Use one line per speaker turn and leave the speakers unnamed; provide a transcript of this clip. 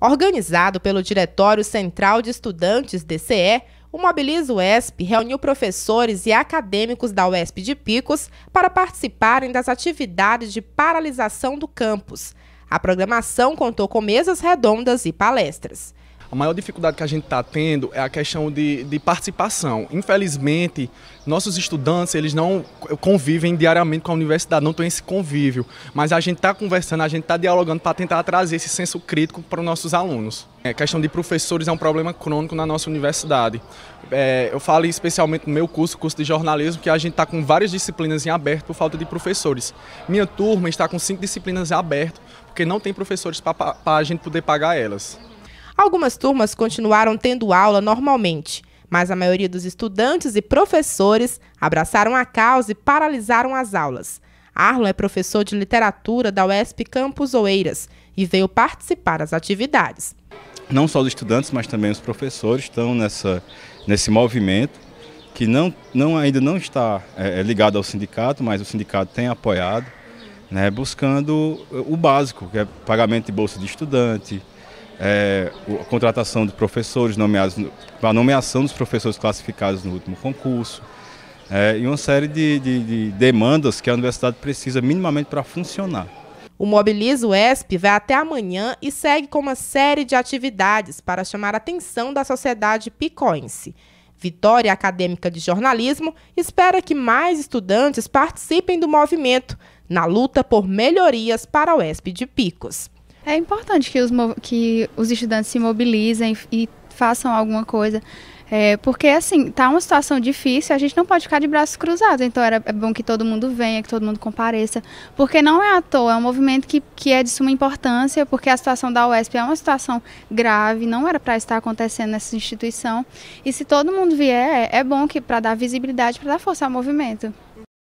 Organizado pelo Diretório Central de Estudantes, DCE, o Mobiliza UESP reuniu professores e acadêmicos da UESP de Picos para participarem das atividades de paralisação do campus. A programação contou com mesas redondas e palestras
a maior dificuldade que a gente está tendo é a questão de, de participação. Infelizmente, nossos estudantes, eles não convivem diariamente com a universidade, não tem esse convívio. Mas a gente está conversando, a gente está dialogando para tentar trazer esse senso crítico para os nossos alunos. A é, questão de professores é um problema crônico na nossa universidade. É, eu falo especialmente no meu curso, curso de jornalismo, que a gente está com várias disciplinas em aberto por falta de professores. Minha turma está com cinco disciplinas em aberto, porque não tem professores para a gente poder pagar elas.
Algumas turmas continuaram tendo aula normalmente, mas a maioria dos estudantes e professores abraçaram a causa e paralisaram as aulas. Arlon é professor de literatura da UESP Campus Oeiras e veio participar das atividades.
Não só os estudantes, mas também os professores estão nessa, nesse movimento que não, não, ainda não está é, é, ligado ao sindicato, mas o sindicato tem apoiado, né, buscando o básico, que é pagamento de bolsa de estudante, é, a contratação de professores nomeados, a nomeação dos professores classificados no último concurso, é, e uma série de, de, de demandas que a universidade precisa minimamente para funcionar.
O Mobiliza UESP vai até amanhã e segue com uma série de atividades para chamar a atenção da sociedade picoense. Vitória Acadêmica de Jornalismo espera que mais estudantes participem do movimento na luta por melhorias para o UESP de Picos.
É importante que os, que os estudantes se mobilizem e façam alguma coisa. É, porque assim, está uma situação difícil, a gente não pode ficar de braços cruzados. Então era, é bom que todo mundo venha, que todo mundo compareça. Porque não é à toa, é um movimento que, que é de suma importância, porque a situação da UESP é uma situação grave, não era para estar acontecendo nessa instituição. E se todo mundo vier, é bom que para dar visibilidade, para dar força ao movimento.